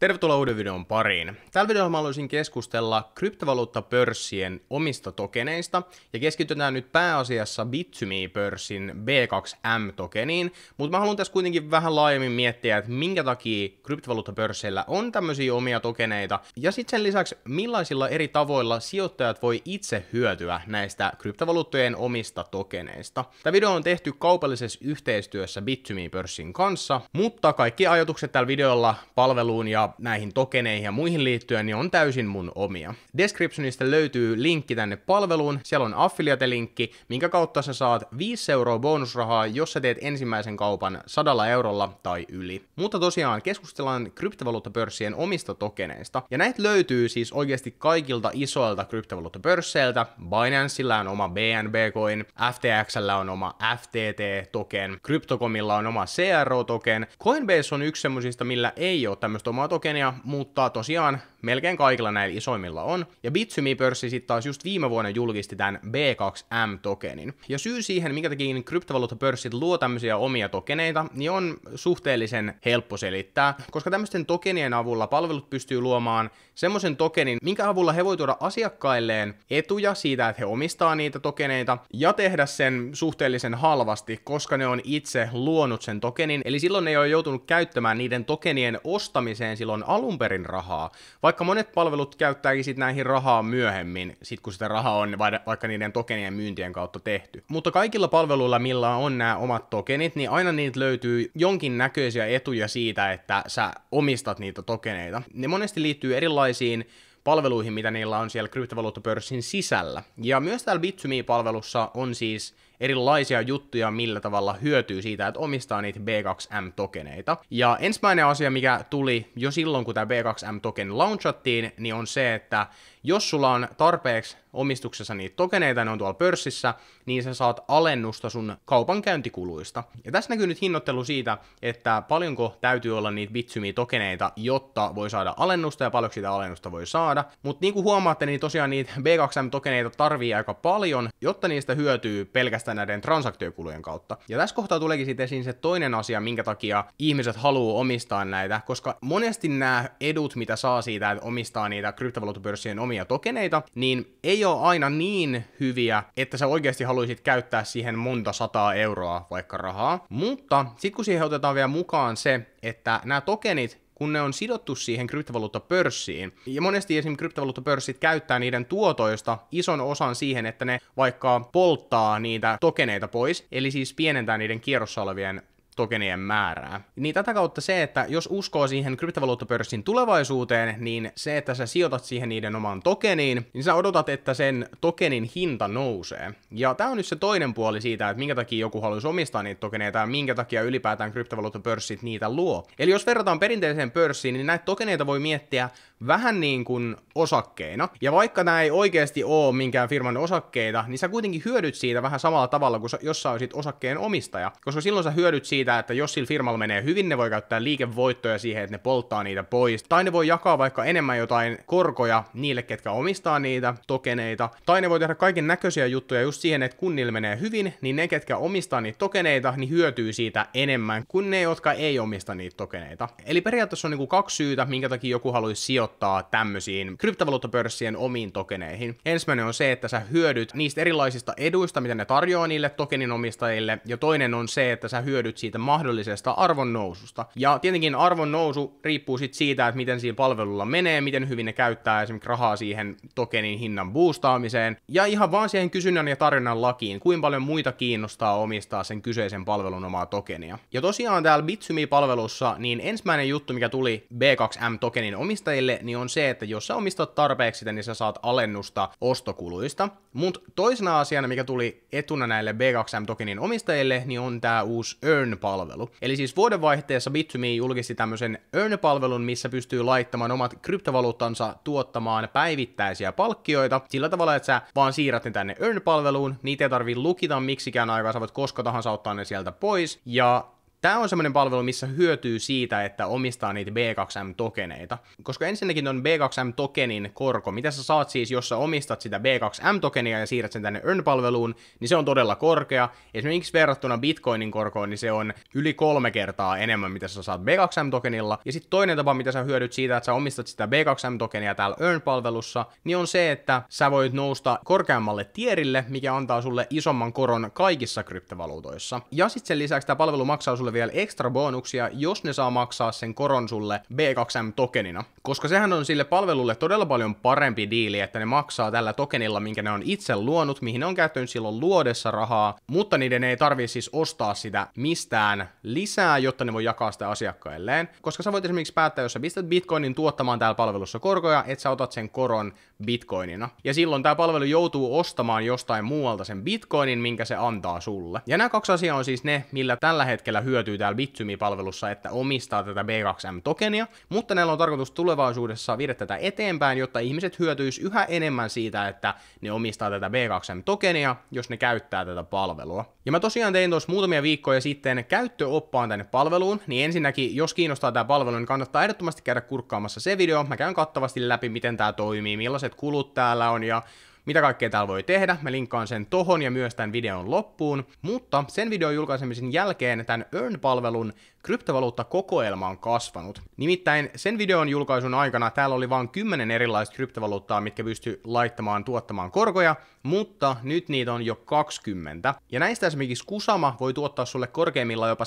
Tervetuloa uuden videon pariin. Tällä videolla mä haluaisin keskustella kryptovaluuttapörssien omista tokeneista ja keskitytään nyt pääasiassa Bitsumi-pörssin B2M-tokeniin, mutta mä haluan tässä kuitenkin vähän laajemmin miettiä, että minkä takia kryptovaluuttapörsseillä on tämmöisiä omia tokeneita ja sitten sen lisäksi millaisilla eri tavoilla sijoittajat voi itse hyötyä näistä kryptovaluuttojen omista tokeneista. Tämä video on tehty kaupallisessa yhteistyössä Bitsumi-pörssin kanssa, mutta kaikki ajatukset tällä videolla palveluun ja näihin tokeneihin ja muihin liittyen, niin on täysin mun omia. Descriptionista löytyy linkki tänne palveluun, siellä on affiliate-linkki, minkä kautta sä saat 5 euroa bonusrahaa, jos sä teet ensimmäisen kaupan 100 eurolla tai yli. Mutta tosiaan keskustellaan kryptovaluuttapörssien omista tokeneista, ja näitä löytyy siis oikeasti kaikilta isoilta kryptovaluuttapörsseiltä. Binanceillä on oma BNB-coin, FTXllä on oma FTT-token, Cryptocomilla on oma CRO-token, Coinbase on yksi semmoisista, millä ei ole tämmöistä omaa patogenia, mutta tosiaan melkein kaikilla näillä isoimmilla on. Ja Bitsumi-pörssi sitten taas just viime vuonna julkisti tämän B2M-tokenin. Ja syy siihen, minkä takia kryptovaluuttapörssit luo tämmöisiä omia tokeneita, niin on suhteellisen helppo selittää, koska tämmöisten tokenien avulla palvelut pystyy luomaan semmoisen tokenin, minkä avulla he voi tuoda asiakkailleen etuja siitä, että he omistaa niitä tokeneita, ja tehdä sen suhteellisen halvasti, koska ne on itse luonut sen tokenin, eli silloin ne ei ole joutunut käyttämään niiden tokenien ostamiseen silloin alun perin rahaa, vaikka monet palvelut käyttääkin sit näihin rahaa myöhemmin, sit kun sitä rahaa on vaikka niiden tokenien myyntien kautta tehty. Mutta kaikilla palveluilla, millä on nämä omat tokenit, niin aina niitä löytyy jonkin näköisiä etuja siitä, että sä omistat niitä tokeneita. Ne monesti liittyy erilaisiin palveluihin, mitä niillä on siellä kryptovaluuttapörssin sisällä. Ja myös täällä Bitsumi-palvelussa on siis erilaisia juttuja, millä tavalla hyötyy siitä, että omistaa niitä B2M-tokeneita. Ja ensimmäinen asia, mikä tuli jo silloin, kun tämä B2M-token launchattiin, niin on se, että jos sulla on tarpeeksi omistuksessa niitä tokeneita, ne on tuolla pörssissä, niin sä saat alennusta sun kaupankäyntikuluista. Ja tässä näkyy nyt hinnoittelu siitä, että paljonko täytyy olla niitä bitsymiä tokeneita, jotta voi saada alennusta ja paljonko sitä alennusta voi saada. Mutta niin kuin huomaatte, niin tosiaan niitä B2M-tokeneita tarvii aika paljon, jotta niistä hyötyy pelkästään näiden transaktiokulujen kautta. Ja tässä kohtaa tuleekin sitten esiin se toinen asia, minkä takia ihmiset haluaa omistaa näitä, koska monesti nämä edut, mitä saa siitä, että omistaa niitä kryptovaluuttapörssien omia omia tokeneita, niin ei ole aina niin hyviä, että sä oikeasti haluaisit käyttää siihen monta sataa euroa vaikka rahaa. Mutta sitten kun siihen otetaan vielä mukaan se, että nämä tokenit kun ne on sidottu siihen kryptovaluuttapörssiin. Ja monesti esim. kryptovaluuttapörssit käyttää niiden tuotoista ison osan siihen, että ne vaikka polttaa niitä tokeneita pois, eli siis pienentää niiden kierrossa olevien tokenien määrää. Niin tätä kautta se, että jos uskoo siihen kryptovaluuttapörssin tulevaisuuteen, niin se, että sä sijoitat siihen niiden omaan tokeniin, niin sä odotat, että sen tokenin hinta nousee. Ja tämä on nyt se toinen puoli siitä, että minkä takia joku haluaisi omistaa niitä tokeneita ja minkä takia ylipäätään kryptovaluuttapörssit niitä luo. Eli jos verrataan perinteiseen pörssiin, niin näitä tokeneita voi miettiä vähän niin kuin osakkeina. Ja vaikka nämä ei oikeasti ole minkään firman osakkeita, niin sä kuitenkin hyödyt siitä vähän samalla tavalla kuin jos sä olisit osakkeen omistaja. Koska silloin sä hyödyt siitä, että jos sillä firmalla menee hyvin, ne voi käyttää liikevoittoja siihen, että ne polttaa niitä pois. Tai ne voi jakaa vaikka enemmän jotain korkoja niille, ketkä omistaa niitä tokeneita. Tai ne voi tehdä kaiken näköisiä juttuja just siihen, että kun niillä menee hyvin, niin ne, ketkä omistaa niitä tokeneita, niin hyötyy siitä enemmän kuin ne, jotka ei omista niitä tokeneita. Eli periaatteessa on niinku kaksi syytä, minkä takia joku haluaisi sijoittaa sijoittaa tämmöisiin kryptovaluuttapörssien omiin tokeneihin. Ensimmäinen on se, että sä hyödyt niistä erilaisista eduista, mitä ne tarjoaa niille tokenin omistajille, ja toinen on se, että sä hyödyt siitä mahdollisesta arvon noususta. Ja tietenkin arvon nousu riippuu sit siitä, että miten siinä palvelulla menee, miten hyvin ne käyttää esimerkiksi rahaa siihen tokenin hinnan boostaamiseen, ja ihan vaan siihen kysynnän ja tarjonnan lakiin, kuinka paljon muita kiinnostaa omistaa sen kyseisen palvelun omaa tokenia. Ja tosiaan täällä Bitsumi-palvelussa, niin ensimmäinen juttu, mikä tuli B2M-tokenin omistajille, niin on se, että jos sä omistat tarpeeksi sitä, niin sä saat alennusta ostokuluista. Mutta toisena asiana, mikä tuli etuna näille b 2 m tokenin omistajille, niin on tämä uusi Earn-palvelu. Eli siis vuodenvaihteessa Bitsumi julkisti tämmöisen Earn-palvelun, missä pystyy laittamaan omat kryptovaluuttansa tuottamaan päivittäisiä palkkioita sillä tavalla, että sä vaan siirrät ne tänne Earn-palveluun, niitä ei tarvii lukita miksikään aikaa, sä voit koska tahansa ottaa ne sieltä pois, ja Tämä on semmoinen palvelu, missä hyötyy siitä, että omistaa niitä B2M-tokeneita. Koska ensinnäkin on B2M-tokenin korko, mitä sä saat siis, jos sä omistat sitä B2M-tokenia ja siirrät sen tänne Earn-palveluun, niin se on todella korkea. Esimerkiksi verrattuna Bitcoinin korkoon, niin se on yli kolme kertaa enemmän, mitä sä saat B2M-tokenilla. Ja sitten toinen tapa, mitä sä hyödyt siitä, että sä omistat sitä B2M-tokenia täällä Earn-palvelussa, niin on se, että sä voit nousta korkeammalle tierille, mikä antaa sulle isomman koron kaikissa kryptovaluutoissa. Ja sitten sen lisäksi tämä palvelu maksaa sulle sulle vielä ekstra bonuksia, jos ne saa maksaa sen koron sulle B2M-tokenina. Koska sehän on sille palvelulle todella paljon parempi diili, että ne maksaa tällä tokenilla, minkä ne on itse luonut, mihin ne on käyttänyt silloin luodessa rahaa, mutta niiden ei tarvi siis ostaa sitä mistään lisää, jotta ne voi jakaa sitä asiakkailleen. Koska sä voit esimerkiksi päättää, jos sä pistät bitcoinin tuottamaan täällä palvelussa korkoja, että sä otat sen koron bitcoinina. Ja silloin tämä palvelu joutuu ostamaan jostain muualta sen bitcoinin, minkä se antaa sulle. Ja nämä kaksi asiaa on siis ne, millä tällä hetkellä hyötyy täällä Bitsumi-palvelussa, että omistaa tätä B2M-tokenia, mutta näillä on tarkoitus tulevaisuudessa viedä tätä eteenpäin, jotta ihmiset hyötyis yhä enemmän siitä, että ne omistaa tätä B2M-tokenia, jos ne käyttää tätä palvelua. Ja mä tosiaan tein tuossa muutamia viikkoja sitten käyttöoppaan tänne palveluun, niin ensinnäkin, jos kiinnostaa tämä palvelu, niin kannattaa ehdottomasti käydä kurkkaamassa se video. Mä käyn kattavasti läpi, miten tämä toimii, millaiset millaiset kulut täällä on ja mitä kaikkea täällä voi tehdä. Mä linkkaan sen tohon ja myös tämän videon loppuun. Mutta sen videon julkaisemisen jälkeen tämän Earn-palvelun kryptovaluuttakokoelma on kasvanut. Nimittäin sen videon julkaisun aikana täällä oli vain 10 erilaista kryptovaluuttaa, mitkä pysty laittamaan tuottamaan korkoja, mutta nyt niitä on jo 20. Ja näistä esimerkiksi Kusama voi tuottaa sulle korkeimmillaan jopa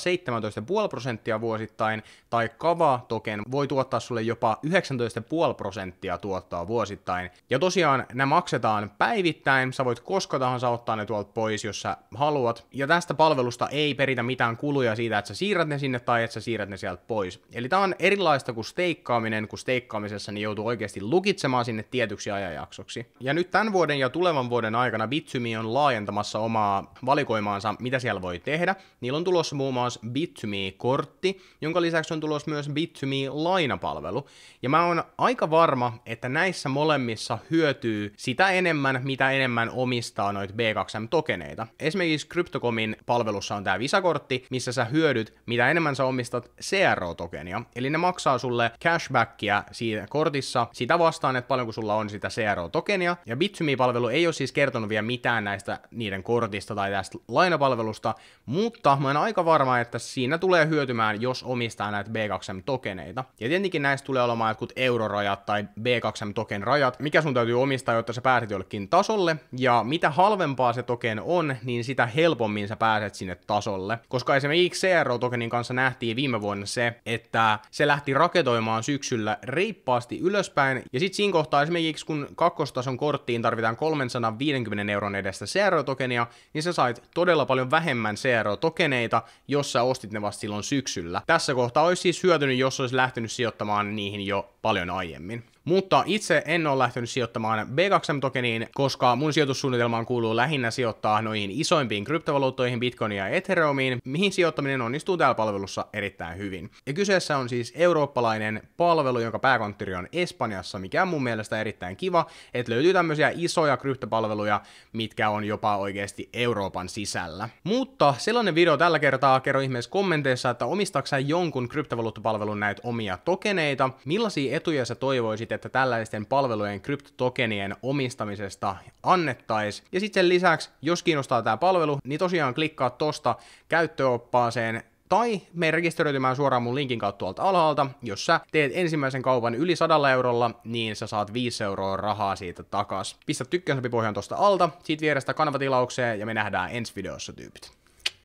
17,5 prosenttia vuosittain, tai Kava token voi tuottaa sulle jopa 19,5 prosenttia tuottaa vuosittain. Ja tosiaan nämä maksetaan päivittäin, sä voit koska tahansa ottaa ne tuolta pois, jos sä haluat, ja tästä palvelusta ei peritä mitään kuluja siitä, että sä siirrät ne sinne tai että sä siirrät ne sieltä pois. Eli tää on erilaista kuin steikkaaminen, kun steikkaamisessa niin joutuu oikeasti lukitsemaan sinne tietyksi ajanjaksoksi. Ja nyt tämän vuoden ja tulevan vuoden aikana Bitsumi on laajentamassa omaa valikoimaansa, mitä siellä voi tehdä. Niillä on tulossa muun muassa Bitsumi-kortti, jonka lisäksi on tulossa myös Bitsumi-lainapalvelu. Ja mä oon aika varma, että näissä molemmissa hyötyy sitä enemmän enemmän, mitä enemmän omistaa noita B2M-tokeneita. Esimerkiksi Cryptocomin palvelussa on tämä visakortti, missä sä hyödyt, mitä enemmän sä omistat CRO-tokenia. Eli ne maksaa sulle cashbackia siinä kortissa sitä vastaan, että paljonko sulla on sitä CRO-tokenia. Ja Bitsumi-palvelu ei ole siis kertonut vielä mitään näistä niiden kortista tai tästä lainapalvelusta, mutta mä oon aika varma, että siinä tulee hyötymään, jos omistaa näitä B2M-tokeneita. Ja tietenkin näistä tulee olemaan jotkut eurorajat tai B2M-token rajat, mikä sun täytyy omistaa, jotta sä pääset jolle Yorkin tasolle, ja mitä halvempaa se token on, niin sitä helpommin sä pääset sinne tasolle. Koska esimerkiksi CRO-tokenin kanssa nähtiin viime vuonna se, että se lähti raketoimaan syksyllä reippaasti ylöspäin, ja sitten siinä kohtaa esimerkiksi kun kakkostason korttiin tarvitaan 350 euron edestä CRO-tokenia, niin sä sait todella paljon vähemmän CRO-tokeneita, jos sä ostit ne vasta silloin syksyllä. Tässä kohtaa olisi siis hyötynyt, jos olisi lähtenyt sijoittamaan niihin jo paljon aiemmin. Mutta itse en ole lähtenyt sijoittamaan B2M-tokeniin, koska mun sijoitussuunnitelmaan kuuluu lähinnä sijoittaa noihin isoimpiin kryptovaluuttoihin, Bitcoin ja Ethereumiin, mihin sijoittaminen onnistuu täällä palvelussa erittäin hyvin. Ja kyseessä on siis eurooppalainen palvelu, jonka pääkonttori on Espanjassa, mikä on mun mielestä erittäin kiva, että löytyy tämmöisiä isoja kryptopalveluja, mitkä on jopa oikeasti Euroopan sisällä. Mutta sellainen video tällä kertaa, kerro ihmeessä kommenteissa, että omistaksä jonkun kryptovaluuttapalvelun näitä omia tokeneita, millaisia etuja sä toivoisit, että tällaisten palvelujen kryptotokenien omistamisesta annettaisiin. Ja sitten sen lisäksi, jos kiinnostaa tämä palvelu, niin tosiaan klikkaa tosta käyttöoppaaseen tai me rekisteröitymään suoraan mun linkin kautta tuolta alhaalta, jos sä teet ensimmäisen kaupan yli 100 eurolla, niin sä saat 5 euroa rahaa siitä takas. Pistä tykkäysnapi pohjaan tosta alta, siitä vierestä kanavatilaukseen ja me nähdään ensi videossa tyypit.